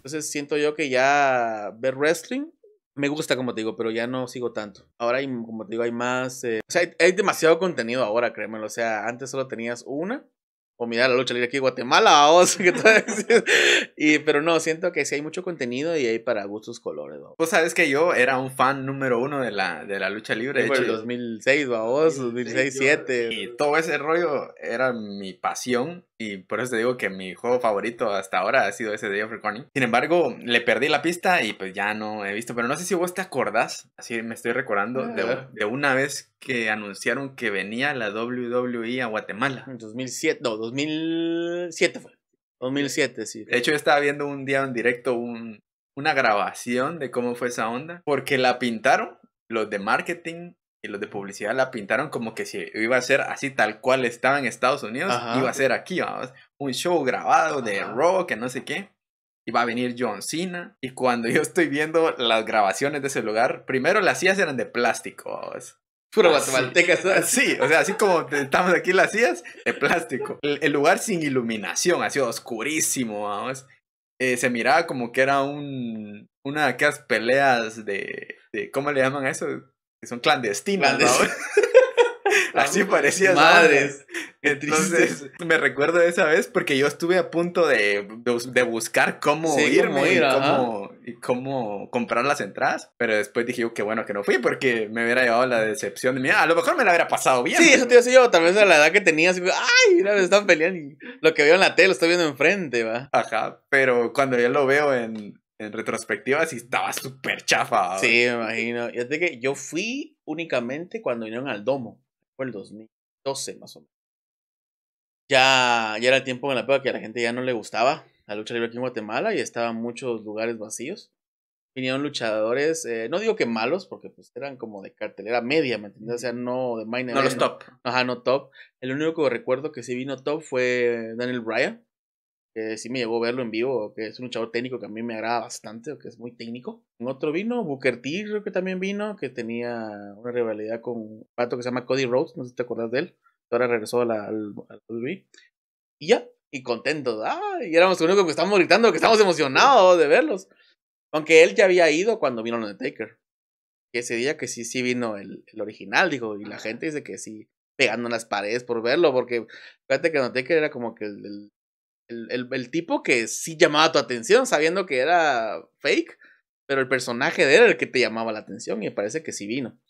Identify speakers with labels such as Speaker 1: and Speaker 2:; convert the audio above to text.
Speaker 1: Entonces siento yo que ya ver wrestling me gusta, como te digo, pero ya no sigo tanto. Ahora, hay, como te digo, hay más. Eh, o sea, hay, demasiado contenido ahora, créemelo. O sea, antes solo tenías una. O mirar la lucha libre aquí en Guatemala, o sea, que y, pero no, siento que sí hay mucho contenido y hay para gustos colores.
Speaker 2: Pues sabes que yo era un fan número uno de la, de la lucha libre. de 2006, 2006, 2007. Y todo ese rollo era mi pasión y por eso te digo que mi juego favorito hasta ahora ha sido ese de of Recording. Sin embargo, le perdí la pista y pues ya no he visto. Pero no sé si vos te acordás, así me estoy recordando, de, una vez que anunciaron que venía la WWE a Guatemala. En 2007, no, 2007 fue. 2007, sí. De hecho, yo estaba viendo un día en directo un, una grabación de cómo fue esa onda, porque la pintaron los de marketing y los de publicidad la pintaron como que si iba a ser así tal cual estaba en Estados Unidos, iba a ser aquí, vamos, un show grabado de rock, que no sé qué. Iba a venir John Cena. Y cuando yo estoy viendo las grabaciones de ese lugar, primero las sillas eran de plástico. Vamos. Puro guatemaltecas. Sí, o sea, así como estamos aquí las sillas, de plástico. El, lugar sin iluminación, así oscurísimo, vamos. Eh, se miraba como que era un, una de aquellas peleas de, de ¿cómo le llaman a eso? que son clandestinas, ¿no? Así parecía. Madres. Entonces, me recuerdo esa vez porque yo estuve a punto de, buscar cómo irme y, cómo, comprar las entradas. Pero después dije, que bueno que no fui porque me hubiera llevado la decepción de mí. a lo mejor me la hubiera pasado bien. Sí,
Speaker 1: eso yo. Tal vez la edad que tenía. ay, mira, me están peleando. Y lo que veo en la tele lo estoy viendo enfrente,
Speaker 2: va. Ajá, pero cuando yo lo veo en, en retrospectiva sí estaba súper chafa. Sí, me
Speaker 1: imagino. Yo, que yo fui únicamente cuando vinieron al Domo, fue el 2012 más o menos. Ya, ya era el tiempo en la época que a la gente ya no le gustaba la lucha libre aquí en Guatemala y estaban muchos lugares vacíos. Vinieron luchadores, eh, no digo que malos, porque pues eran como de cartelera media, ¿me entiendes? O sea, no de main No los top. Ajá, no top. El único que recuerdo que sí vino top fue Daniel Bryan que sí me llegó a verlo en vivo, que es un chavo técnico que a mí me agrada bastante, que es muy técnico. En otro vino, Booker T, creo que también vino, que tenía una rivalidad con un pato que se llama Cody Rhodes, no sé si te acuerdas de él, ahora regresó al, e. Y ya, y contento y éramos los únicos que estábamos gritando, que estábamos emocionados de verlos. Aunque él ya había ido cuando vino Undertaker. Que ese día que sí, sí vino el, original, dijo, y la gente dice que sí, pegando en las paredes por verlo, porque fíjate que Undertaker era como que el el, tipo que sí llamaba tu atención sabiendo que era fake, pero el personaje de él era el que te llamaba la atención y me parece que sí vino.